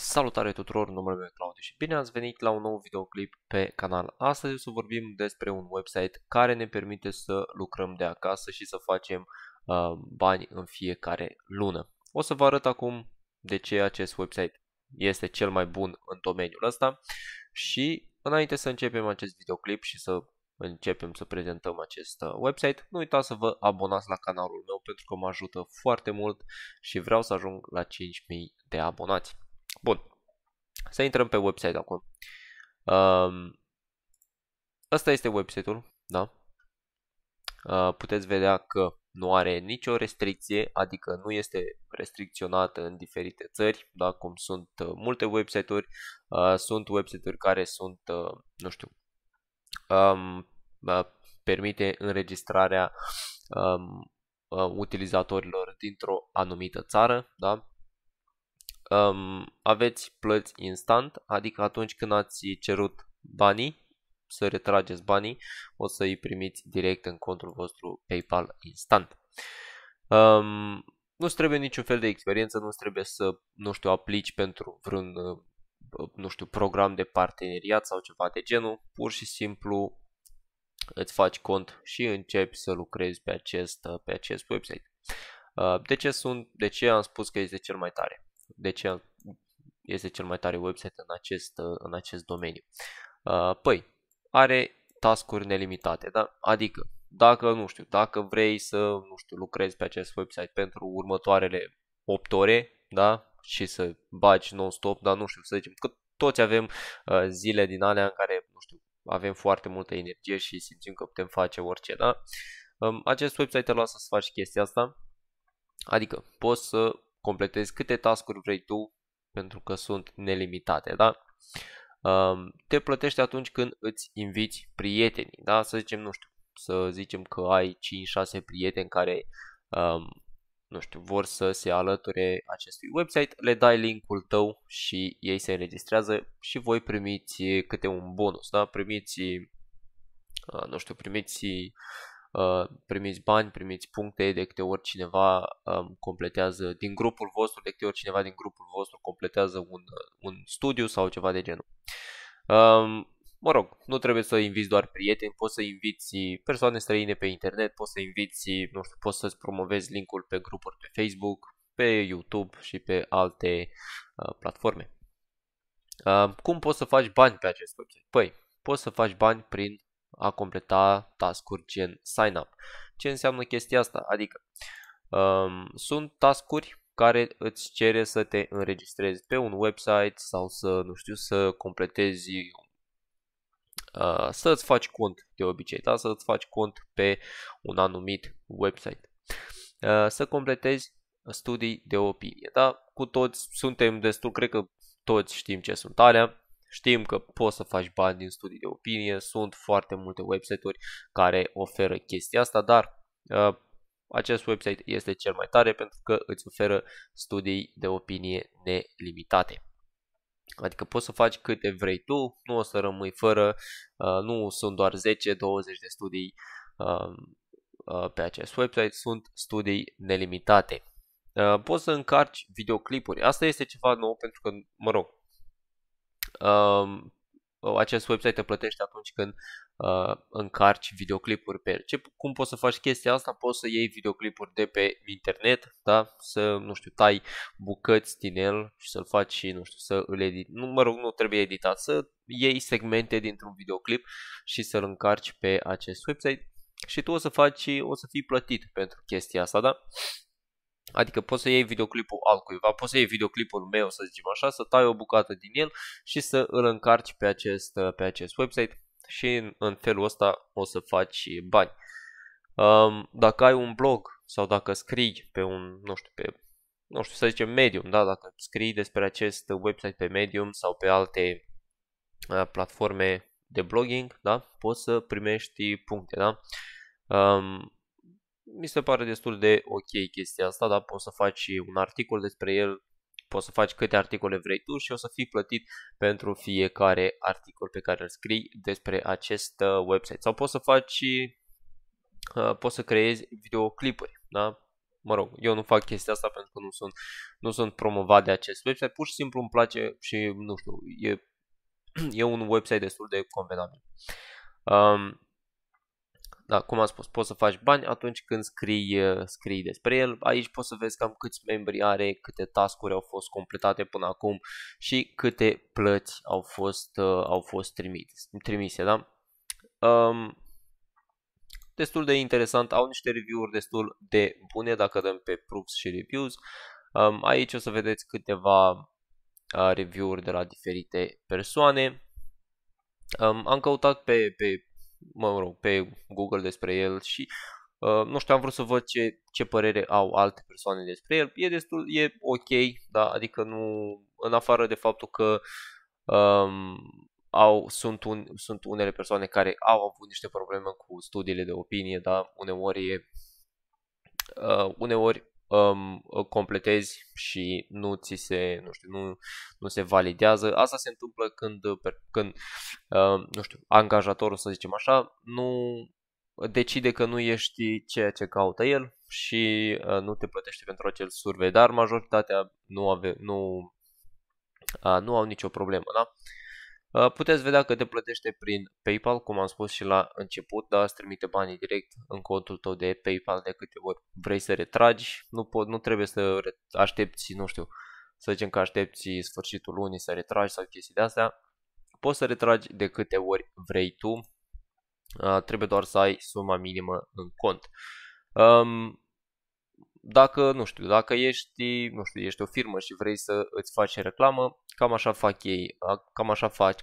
Salutare tuturor, numele meu e Claudiu și bine ați venit la un nou videoclip pe canal. Astăzi o să vorbim despre un website care ne permite să lucrăm de acasă și să facem uh, bani în fiecare lună. O să vă arăt acum de ce acest website este cel mai bun în domeniul ăsta și înainte să începem acest videoclip și să începem să prezentăm acest uh, website, nu uitați să vă abonați la canalul meu pentru că mă ajută foarte mult și vreau să ajung la 5000 de abonați. Bun. Să intrăm pe website acum. asta este website-ul, da? puteți vedea că nu are nicio restricție, adică nu este restricționată în diferite țări, da? cum sunt uh, multe website-uri. sunt website-uri care sunt, uh, nu știu, permite înregistrarea utilizatorilor dintr-o anumită țară, da? um, aveți plăți instant, adică atunci când ați cerut banii, să retrageți banii, o să îi primiți direct în contul vostru PayPal instant. Um, nu trebuie niciun fel de experiență, nu trebuie să, nu știu, aplici pentru vreun, nu știu, program de parteneriat sau ceva de genul, pur și simplu îți faci cont și începi să lucrezi pe acest, pe acest website. De ce, sunt, de ce am spus că este cel mai tare? deci ce este cel mai tare website în acest, în acest domeniu. Uh, păi, are tascuri nelimitate, da? adică dacă, nu știu, dacă vrei să, nu știu, lucrezi pe acest website pentru următoarele 8 ore, da? Și să bagi non-stop, dar nu știu, să zicem că toți avem uh, zile din alea în care, nu știu, avem foarte multă energie și simțim că putem face orice, da? Um, acest website te lasă să faci chestia asta, adică poți să completezi câte tascuri vrei tu, pentru că sunt nelimitate, da? Te plătești atunci când îți inviți prietenii, da? Să zicem, nu știu, să zicem că ai 5-6 prieteni care, um, nu știu, vor să se alăture acestui website, le dai linkul tău și ei se înregistrează și voi primiți câte un bonus, da? Primiți, uh, nu știu, primiți Uh, primiți bani, primiți puncte de câte ori cineva um, completează din grupul vostru, de câte ori cineva din grupul vostru completează un, uh, un studiu sau ceva de genul. Um, mă rog, nu trebuie să inviți doar prieteni, poți să inviți persoane străine pe internet, poți să inviți, nu știu, poți să-ți promovezi linkul pe grupuri pe Facebook, pe YouTube și pe alte uh, platforme. Uh, cum poți să faci bani pe acest website? Păi, poți să faci bani prin a completa tascuri gen sign up. Ce înseamnă chestia asta? Adică um, sunt tascuri care îți cere să te înregistrezi pe un website sau să, nu știu, să completezi Uh, să îți faci cont de obicei, da? să îți faci cont pe un anumit website. Uh, să completezi studii de opinie. Da? Cu toți suntem destul, cred că toți știm ce sunt alea. Știm că poți să faci bani din studii de opinie, sunt foarte multe website-uri care oferă chestia asta, dar uh, acest website este cel mai tare pentru că îți oferă studii de opinie nelimitate. Adică poți să faci câte vrei tu, nu o să rămâi fără, uh, nu sunt doar 10-20 de studii uh, uh, pe acest website, sunt studii nelimitate. Uh, poți să încarci videoclipuri. Asta este ceva nou pentru că, mă rog, um, acest website te plătește atunci când uh, încarci videoclipuri pe el. Ce, cum poți să faci chestia asta? Poți să iei videoclipuri de pe internet, da? Să, nu știu, tai bucăți din el și să-l faci și, nu știu, să îl edit. Nu, mă rog, nu trebuie editat, să iei segmente dintr-un videoclip și să-l încarci pe acest website și tu o să faci, o să fii plătit pentru chestia asta, da? Adică poți să iei videoclipul altcuiva, poți să iei videoclipul meu, să zicem așa, să tai o bucată din el și să îl încarci pe acest, uh, pe acest website și în, în felul ăsta o să faci bani. Um, dacă ai un blog sau dacă scrii pe un, nu știu, pe, nu știu, să zicem Medium, da, dacă scrii despre acest website pe Medium sau pe alte uh, platforme de blogging, da, poți să primești puncte, da. Um, mi se pare destul de ok chestia asta, dar poți să faci un articol despre el, poți să faci câte articole vrei tu și o să fii plătit pentru fiecare articol pe care îl scrii despre acest uh, website. Sau poți să faci, uh, poți să creezi videoclipuri, da? Mă rog, eu nu fac chestia asta pentru că nu sunt, nu sunt promovat de acest website, pur și simplu îmi place și, nu știu, e, e un website destul de convenabil. Um, da, cum am spus, poți să faci bani atunci când scrii, uh, scrii despre el. Aici poți să vezi cam câți membri are, câte tascuri au fost completate până acum și câte plăți au fost, uh, au fost trimite, trimise. Da? Um, destul de interesant, au niște review-uri destul de bune dacă dăm pe proofs și reviews. Um, aici o să vedeți câteva uh, review-uri de la diferite persoane. Um, am căutat pe, pe mă rog, pe Google despre el și uh, nu știu, am vrut să văd ce, ce părere au alte persoane despre el. E destul, e ok, da, adică nu, în afară de faptul că um, au, sunt, un, sunt unele persoane care au avut niște probleme cu studiile de opinie, dar uneori e, uh, uneori um, completezi și nu ți se, nu știu, nu, nu se validează. Asta se întâmplă când, când um, nu știu, angajatorul, să zicem așa, nu decide că nu ești ceea ce caută el și uh, nu te plătește pentru acel survey, dar majoritatea nu, ave, nu, uh, nu au nicio problemă, da? Uh, puteți vedea că te plătește prin PayPal, cum am spus și la început, dar îți trimite banii direct în contul tău de PayPal de câte ori vrei să retragi. Nu, pot, nu trebuie să aștepți, nu știu, să zicem că aștepți sfârșitul lunii să retragi sau chestii de astea. Poți să retragi de câte ori vrei tu, uh, trebuie doar să ai suma minimă în cont. Um, dacă, nu știu, dacă ești, nu știu, ești o firmă și vrei să îți faci reclamă, cam așa fac ei, cam așa faci,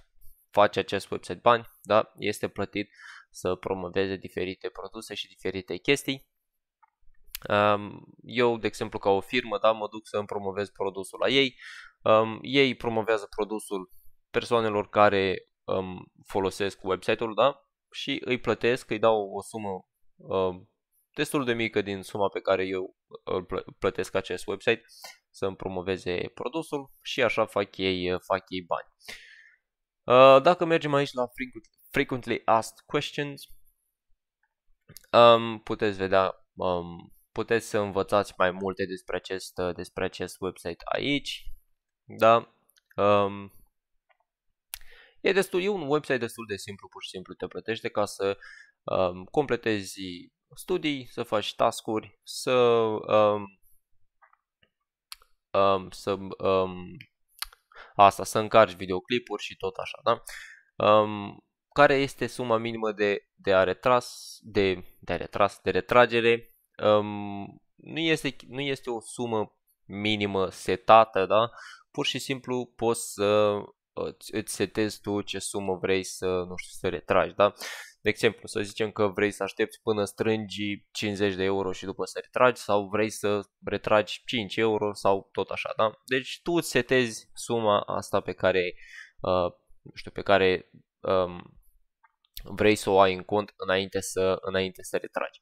face acest website bani, da? Este plătit să promoveze diferite produse și diferite chestii. Eu, de exemplu, ca o firmă, da, mă duc să îmi promovez produsul la ei. Ei promovează produsul persoanelor care folosesc website-ul, da? Și îi plătesc, îi dau o sumă destul de mică din suma pe care eu uh, îl plătesc acest website să-mi promoveze produsul și așa fac ei, uh, fac ei bani. Uh, dacă mergem aici la Frequently Asked Questions, um, puteți vedea, um, puteți să învățați mai multe despre acest, despre acest website aici. Da? Um, e, destul, e un website destul de simplu, pur și simplu te plătește ca să um, completezi studii, să faci tascuri, să um, um, să um, asta, să încarci videoclipuri și tot așa, da? Um, care este suma minimă de, de a retras, de, de a retras, de retragere? Um, nu, este, nu este o sumă minimă setată, da? Pur și simplu poți să uh, îți setezi tu ce sumă vrei să, nu știu, să retragi, da? De exemplu, să zicem că vrei să aștepți până strângi 50 de euro și după să retragi sau vrei să retragi 5 euro sau tot așa, da? Deci tu îți setezi suma asta pe care, uh, nu știu, pe care um, vrei să o ai în cont înainte să, înainte să retragi.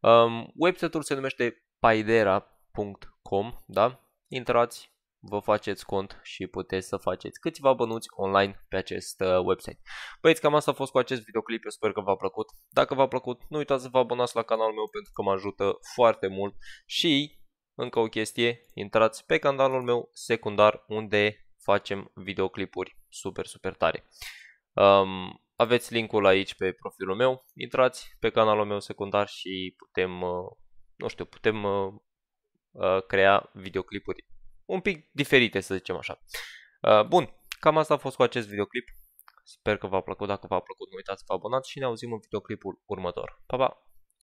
Um, website-ul se numește paidera.com, da? Intrați, vă faceți cont și puteți să faceți câțiva bănuți online pe acest uh, website. Băieți, cam asta a fost cu acest videoclip, eu sper că v-a plăcut. Dacă v-a plăcut, nu uitați să vă abonați la canalul meu pentru că mă ajută foarte mult și, încă o chestie, intrați pe canalul meu secundar unde facem videoclipuri super, super tare. Um, aveți linkul aici pe profilul meu, intrați pe canalul meu secundar și putem, uh, nu știu, putem uh, uh crea videoclipuri un pic diferite, să zicem așa. Uh, bun, cam asta a fost cu acest videoclip. Sper că v-a plăcut. Dacă v-a plăcut, nu uitați să vă abonați și ne auzim în videoclipul următor. Pa, pa!